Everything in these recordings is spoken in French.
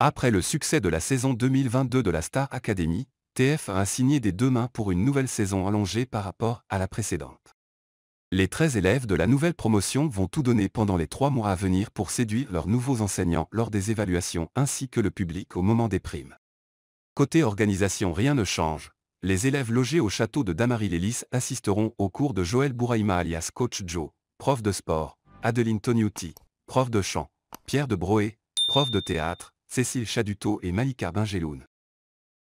Après le succès de la saison 2022 de la Star Academy, tf a signé des deux mains pour une nouvelle saison allongée par rapport à la précédente. Les 13 élèves de la nouvelle promotion vont tout donner pendant les trois mois à venir pour séduire leurs nouveaux enseignants lors des évaluations ainsi que le public au moment des primes. Côté organisation rien ne change, les élèves logés au château de damary Lélis assisteront au cours de Joël Bouraïma alias Coach Joe, prof de sport, Adeline Toniuti, prof de chant, Pierre de Broé, prof de théâtre, Cécile Chaduto et Malika Benjeloun.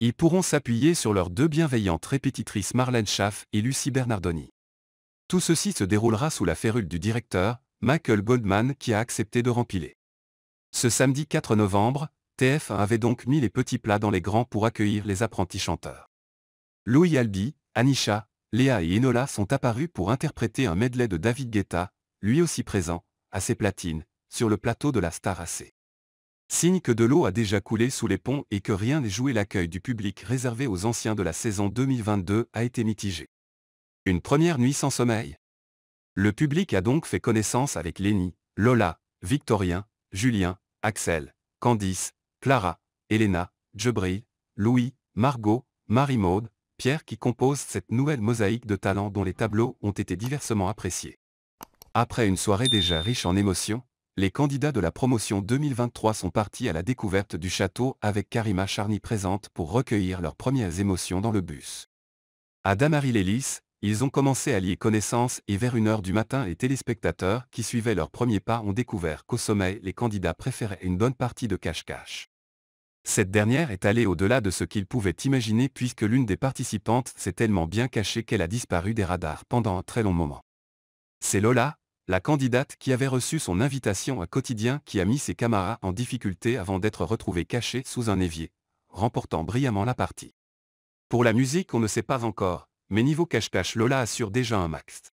Ils pourront s'appuyer sur leurs deux bienveillantes répétitrices Marlène Schaff et Lucie Bernardoni. Tout ceci se déroulera sous la férule du directeur, Michael Goldman, qui a accepté de rempiler. Ce samedi 4 novembre, TF1 avait donc mis les petits plats dans les grands pour accueillir les apprentis chanteurs. Louis Albi, Anisha, Léa et Enola sont apparus pour interpréter un medley de David Guetta, lui aussi présent, à ses platines, sur le plateau de la Star AC. Signe que de l'eau a déjà coulé sous les ponts et que rien n'est joué l'accueil du public réservé aux anciens de la saison 2022 a été mitigé. Une première nuit sans sommeil. Le public a donc fait connaissance avec Lenny, Lola, Victorien, Julien, Axel, Candice, Clara, Elena, Jebril, Louis, Margot, Marie-Maude, Pierre qui composent cette nouvelle mosaïque de talents dont les tableaux ont été diversement appréciés. Après une soirée déjà riche en émotions, les candidats de la promotion 2023 sont partis à la découverte du château avec Karima Charny présente pour recueillir leurs premières émotions dans le bus. À damary les ils ont commencé à lier connaissance et vers 1h du matin les téléspectateurs qui suivaient leurs premiers pas ont découvert qu'au sommet les candidats préféraient une bonne partie de cache-cache. Cette dernière est allée au-delà de ce qu'ils pouvaient imaginer puisque l'une des participantes s'est tellement bien cachée qu'elle a disparu des radars pendant un très long moment. C'est Lola, la candidate qui avait reçu son invitation à quotidien qui a mis ses camarades en difficulté avant d'être retrouvée cachée sous un évier, remportant brillamment la partie. Pour la musique on ne sait pas encore, mais niveau cache-cache Lola assure déjà un max.